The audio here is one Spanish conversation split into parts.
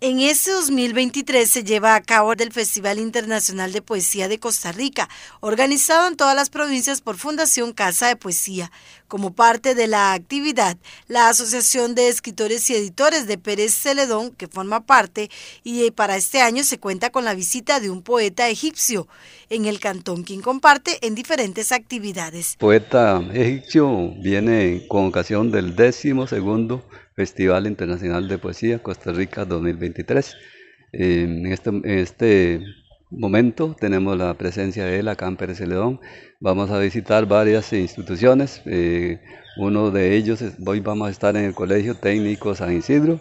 En este 2023 se lleva a cabo el Festival Internacional de Poesía de Costa Rica, organizado en todas las provincias por Fundación Casa de Poesía, como parte de la actividad, la Asociación de Escritores y Editores de Pérez Celedón, que forma parte, y eh, para este año se cuenta con la visita de un poeta egipcio en el cantón, quien comparte en diferentes actividades. Poeta egipcio viene con ocasión del décimo segundo Festival Internacional de Poesía Costa Rica 2023. Eh, en este, este momento tenemos la presencia de él acá en Pérez Celedón. Vamos a visitar varias instituciones. Eh, uno de ellos, hoy vamos a estar en el Colegio Técnico San Isidro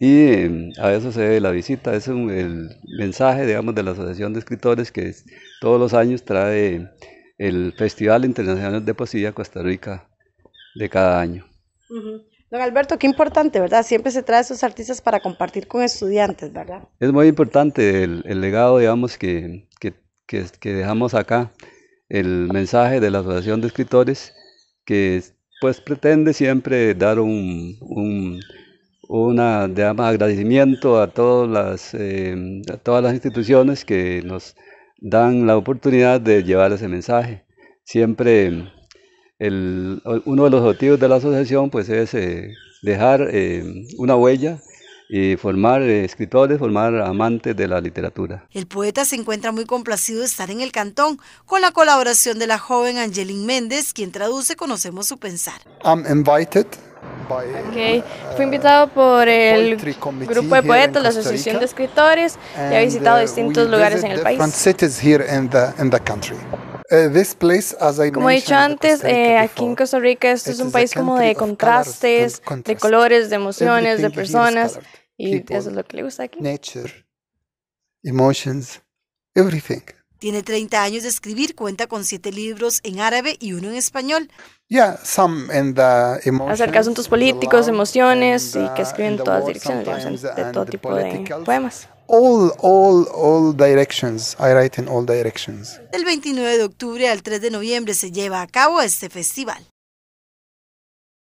y em, a eso se debe la visita. Es el mensaje, digamos, de la Asociación de Escritores que todos los años trae el Festival Internacional de Poesía Costa Rica de cada año. Don Alberto, qué importante, ¿verdad? Siempre se trae esos artistas para compartir con estudiantes, ¿verdad? Es muy importante el, legado, digamos, que, dejamos acá, el mensaje de la Asociación de Escritores, que pues pretende siempre dar un, una, agradecimiento a todas, las, eh, a todas las instituciones que nos dan la oportunidad de llevar ese mensaje. Siempre uno de los objetivos de la asociación pues es eh, dejar eh, una huella y formar eh, escritores, formar amantes de la literatura. El poeta se encuentra muy complacido de estar en el cantón con la colaboración de la joven Angeline Méndez, quien traduce Conocemos su pensar. I'm invited Fui invitado por uh, el grupo de poetas, la Asociación de Escritores, y ha visitado uh, distintos lugares en el país. Eh, place, como he dicho antes, eh, aquí en Costa Rica esto es este un país como de contrastes, de colores, de emociones, de personas. Y eso es lo que le gusta aquí. Nature, emotions, everything. Tiene 30 años de escribir, cuenta con 7 libros en árabe y uno en español. Acerca de asuntos políticos, emociones y que escriben en todas direcciones, de todo tipo de poemas. El Del 29 de octubre al 3 de noviembre se lleva a cabo este festival.